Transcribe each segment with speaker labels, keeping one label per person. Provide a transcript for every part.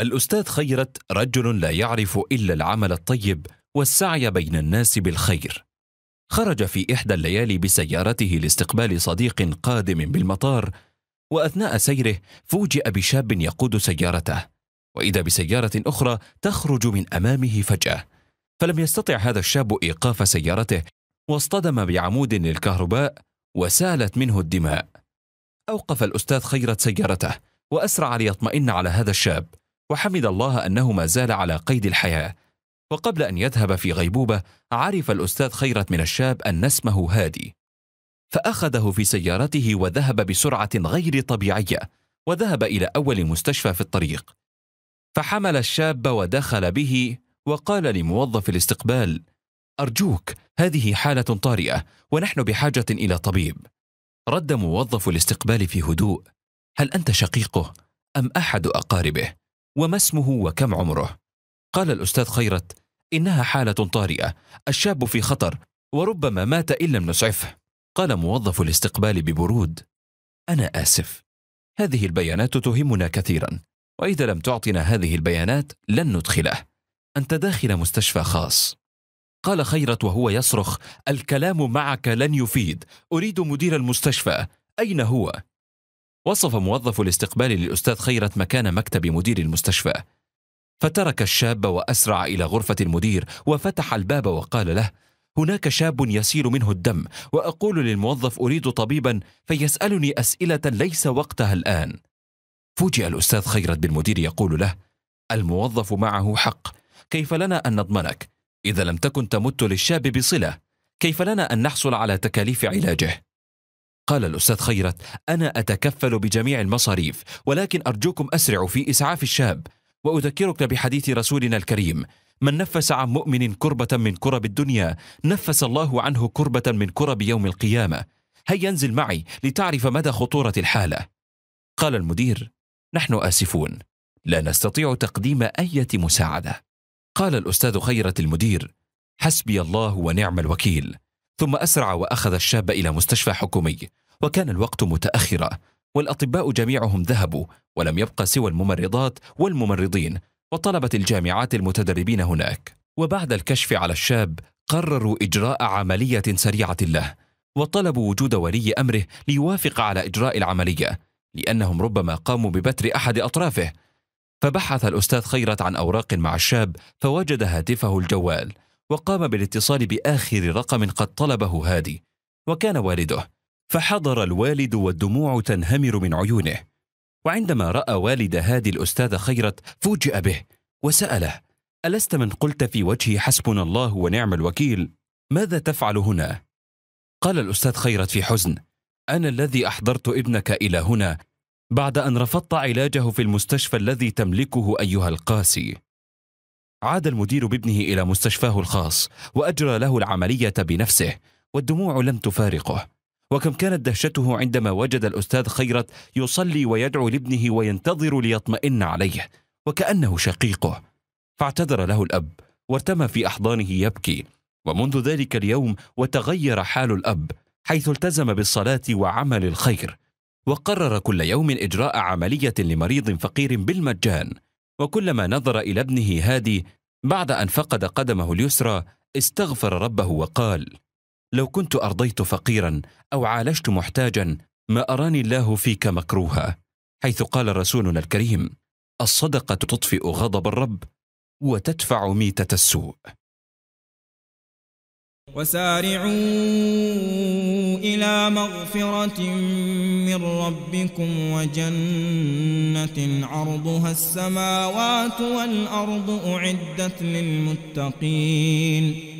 Speaker 1: الأستاذ خيرت رجل لا يعرف إلا العمل الطيب والسعي بين الناس بالخير خرج في إحدى الليالي بسيارته لاستقبال صديق قادم بالمطار وأثناء سيره فوجئ بشاب يقود سيارته وإذا بسيارة أخرى تخرج من أمامه فجأة فلم يستطع هذا الشاب إيقاف سيارته واصطدم بعمود للكهرباء وسالت منه الدماء أوقف الأستاذ خيرت سيارته وأسرع ليطمئن على هذا الشاب وحمد الله أنه ما زال على قيد الحياة وقبل أن يذهب في غيبوبة عرف الأستاذ خيرت من الشاب أن اسمه هادي فأخذه في سيارته وذهب بسرعة غير طبيعية وذهب إلى أول مستشفى في الطريق فحمل الشاب ودخل به وقال لموظف الاستقبال أرجوك هذه حالة طارئة ونحن بحاجة إلى طبيب رد موظف الاستقبال في هدوء هل أنت شقيقه أم أحد أقاربه؟ وما اسمه وكم عمره قال الأستاذ خيرت إنها حالة طارئة الشاب في خطر وربما مات إن لم نسعفه قال موظف الاستقبال ببرود أنا آسف هذه البيانات تهمنا كثيرا وإذا لم تعطنا هذه البيانات لن ندخله أنت داخل مستشفى خاص قال خيرت وهو يصرخ الكلام معك لن يفيد أريد مدير المستشفى أين هو؟ وصف موظف الاستقبال للأستاذ خيرت مكان مكتب مدير المستشفى فترك الشاب وأسرع إلى غرفة المدير وفتح الباب وقال له هناك شاب يسيل منه الدم وأقول للموظف أريد طبيبا فيسألني أسئلة ليس وقتها الآن فوجئ الأستاذ خيرت بالمدير يقول له الموظف معه حق كيف لنا أن نضمنك إذا لم تكن تمت للشاب بصلة كيف لنا أن نحصل على تكاليف علاجه قال الأستاذ خيرت أنا أتكفل بجميع المصاريف ولكن أرجوكم أسرعوا في إسعاف الشاب وأذكرك بحديث رسولنا الكريم من نفس عن مؤمن كربة من كرب الدنيا نفس الله عنه كربة من كرب يوم القيامة هيا انزل معي لتعرف مدى خطورة الحالة قال المدير نحن آسفون لا نستطيع تقديم أي مساعدة قال الأستاذ خيرة المدير حسبي الله ونعم الوكيل ثم أسرع وأخذ الشاب إلى مستشفى حكومي وكان الوقت متاخرا والاطباء جميعهم ذهبوا ولم يبقى سوى الممرضات والممرضين وطلبه الجامعات المتدربين هناك وبعد الكشف على الشاب قرروا اجراء عمليه سريعه له وطلبوا وجود ولي امره ليوافق على اجراء العمليه لانهم ربما قاموا ببتر احد اطرافه فبحث الاستاذ خيرت عن اوراق مع الشاب فوجد هاتفه الجوال وقام بالاتصال باخر رقم قد طلبه هادي وكان والده فحضر الوالد والدموع تنهمر من عيونه وعندما راى والد هادي الاستاذ خيرت فوجئ به وساله الست من قلت في وجهي حسبنا الله ونعم الوكيل ماذا تفعل هنا قال الاستاذ خيرت في حزن انا الذي احضرت ابنك الى هنا بعد ان رفضت علاجه في المستشفى الذي تملكه ايها القاسي عاد المدير بابنه الى مستشفاه الخاص واجرى له العمليه بنفسه والدموع لم تفارقه وكم كانت دهشته عندما وجد الأستاذ خيرت يصلي ويدعو لابنه وينتظر ليطمئن عليه وكأنه شقيقه فاعتذر له الأب وارتمى في أحضانه يبكي ومنذ ذلك اليوم وتغير حال الأب حيث التزم بالصلاة وعمل الخير وقرر كل يوم إجراء عملية لمريض فقير بالمجان وكلما نظر إلى ابنه هادي بعد أن فقد قدمه اليسرى استغفر ربه وقال لو كنت ارضيت فقيرا او عالجت محتاجا ما اراني الله فيك مكروها حيث قال رسولنا الكريم الصدقه تطفئ غضب الرب وتدفع ميته السوء
Speaker 2: وسارعوا إلى مغفرة من ربكم وجنة عرضها السماوات والأرض أعدت للمتقين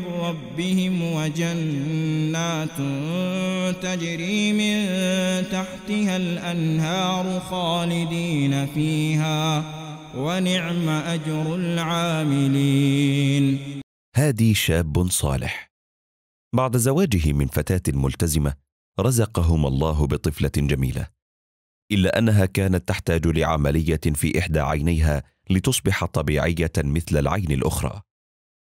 Speaker 2: من ربهم وجنات تجري من تحتها الأنهار خالدين فيها ونعم أجر العاملين
Speaker 1: هادي شاب صالح بعد زواجه من فتاة ملتزمة رزقهما الله بطفلة جميلة إلا أنها كانت تحتاج لعملية في إحدى عينيها لتصبح طبيعية مثل العين الأخرى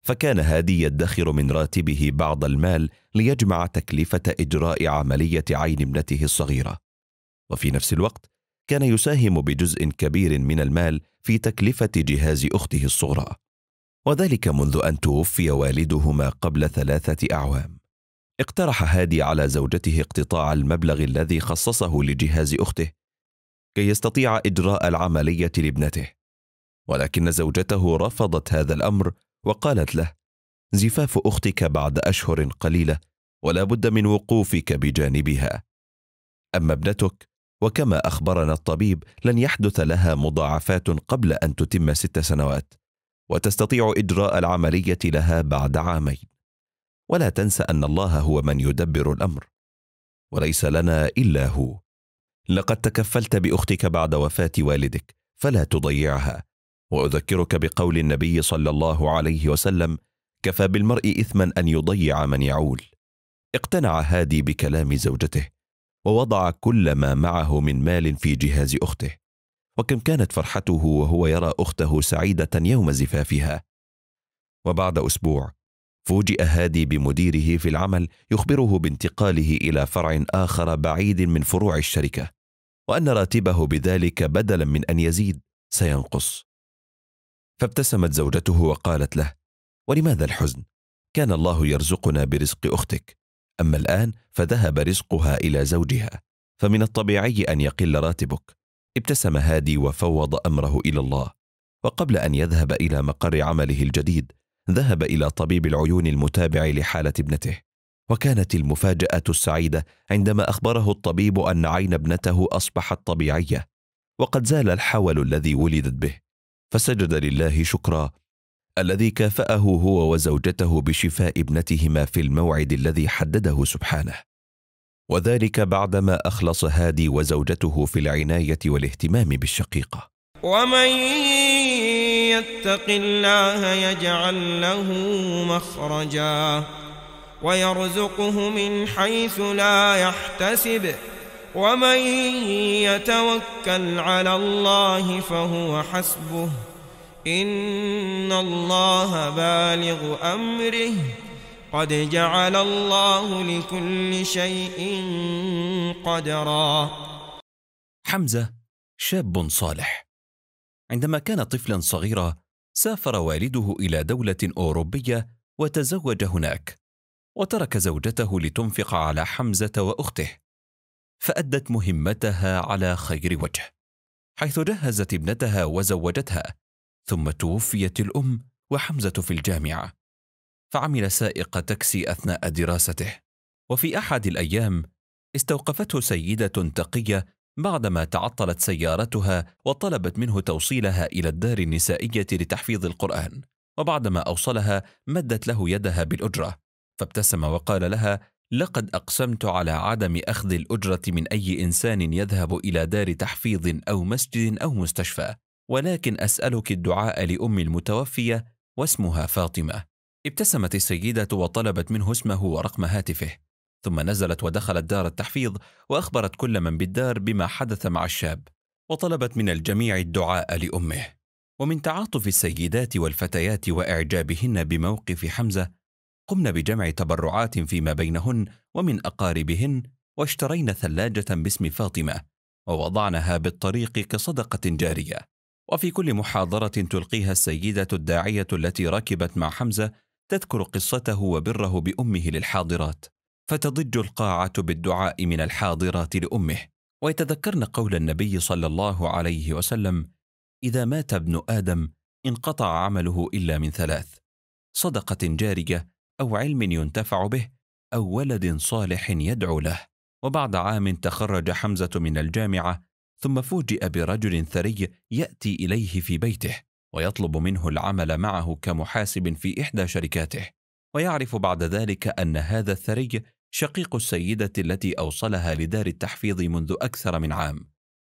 Speaker 1: فكان هادي يدخر من راتبه بعض المال ليجمع تكلفة إجراء عملية عين ابنته الصغيرة وفي نفس الوقت كان يساهم بجزء كبير من المال في تكلفة جهاز أخته الصغرى وذلك منذ أن توفي والدهما قبل ثلاثة أعوام اقترح هادي على زوجته اقتطاع المبلغ الذي خصصه لجهاز أخته كي يستطيع إجراء العملية لابنته ولكن زوجته رفضت هذا الأمر وقالت له زفاف اختك بعد اشهر قليله ولا بد من وقوفك بجانبها اما ابنتك وكما اخبرنا الطبيب لن يحدث لها مضاعفات قبل ان تتم ست سنوات وتستطيع اجراء العمليه لها بعد عامين ولا تنس ان الله هو من يدبر الامر وليس لنا الا هو لقد تكفلت باختك بعد وفاه والدك فلا تضيعها واذكرك بقول النبي صلى الله عليه وسلم كفى بالمرء اثما ان يضيع من يعول اقتنع هادي بكلام زوجته ووضع كل ما معه من مال في جهاز اخته وكم كانت فرحته وهو يرى اخته سعيده يوم زفافها وبعد اسبوع فوجئ هادي بمديره في العمل يخبره بانتقاله الى فرع اخر بعيد من فروع الشركه وان راتبه بذلك بدلا من ان يزيد سينقص فابتسمت زوجته وقالت له ولماذا الحزن كان الله يرزقنا برزق اختك اما الان فذهب رزقها الى زوجها فمن الطبيعي ان يقل راتبك ابتسم هادي وفوض امره الى الله وقبل ان يذهب الى مقر عمله الجديد ذهب الى طبيب العيون المتابع لحاله ابنته وكانت المفاجاه السعيده عندما اخبره الطبيب ان عين ابنته اصبحت طبيعيه وقد زال الحول الذي ولدت به فسجد لله شكرا الذي كافاه هو وزوجته بشفاء ابنتهما في الموعد الذي حدده سبحانه وذلك بعدما اخلص هادي وزوجته في العنايه والاهتمام
Speaker 2: بالشقيقه ومن يتق الله يجعل له مخرجا ويرزقه من حيث لا يحتسب ومن يتوكل على الله فهو حسبه إن الله بالغ أمره قد جعل الله لكل شيء قدرا
Speaker 1: حمزة شاب صالح عندما كان طفلا صغيرا سافر والده إلى دولة أوروبية وتزوج هناك وترك زوجته لتنفق على حمزة وأخته فأدت مهمتها على خير وجه حيث جهزت ابنتها وزوجتها ثم توفيت الأم وحمزة في الجامعة فعمل سائق تاكسي أثناء دراسته وفي أحد الأيام استوقفته سيدة تقية بعدما تعطلت سيارتها وطلبت منه توصيلها إلى الدار النسائية لتحفيظ القرآن وبعدما أوصلها مدت له يدها بالأجرة فابتسم وقال لها لقد اقسمت على عدم اخذ الاجره من اي انسان يذهب الى دار تحفيظ او مسجد او مستشفى ولكن اسالك الدعاء لام المتوفيه واسمها فاطمه ابتسمت السيده وطلبت منه اسمه ورقم هاتفه ثم نزلت ودخلت دار التحفيظ واخبرت كل من بالدار بما حدث مع الشاب وطلبت من الجميع الدعاء لامه ومن تعاطف السيدات والفتيات واعجابهن بموقف حمزه قمن بجمع تبرعات فيما بينهن ومن أقاربهن واشترين ثلاجة باسم فاطمة ووضعنها بالطريق كصدقة جارية وفي كل محاضرة تلقيها السيدة الداعية التي ركبت مع حمزة تذكر قصته وبره بأمه للحاضرات فتضج القاعة بالدعاء من الحاضرات لأمه ويتذكرن قول النبي صلى الله عليه وسلم إذا مات ابن آدم انقطع عمله إلا من ثلاث صدقة جارية او علم ينتفع به او ولد صالح يدعو له وبعد عام تخرج حمزه من الجامعه ثم فوجئ برجل ثري ياتي اليه في بيته ويطلب منه العمل معه كمحاسب في احدى شركاته ويعرف بعد ذلك ان هذا الثري شقيق السيده التي اوصلها لدار التحفيظ منذ اكثر من عام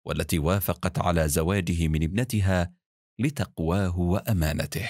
Speaker 1: والتي وافقت على زواجه من ابنتها لتقواه وامانته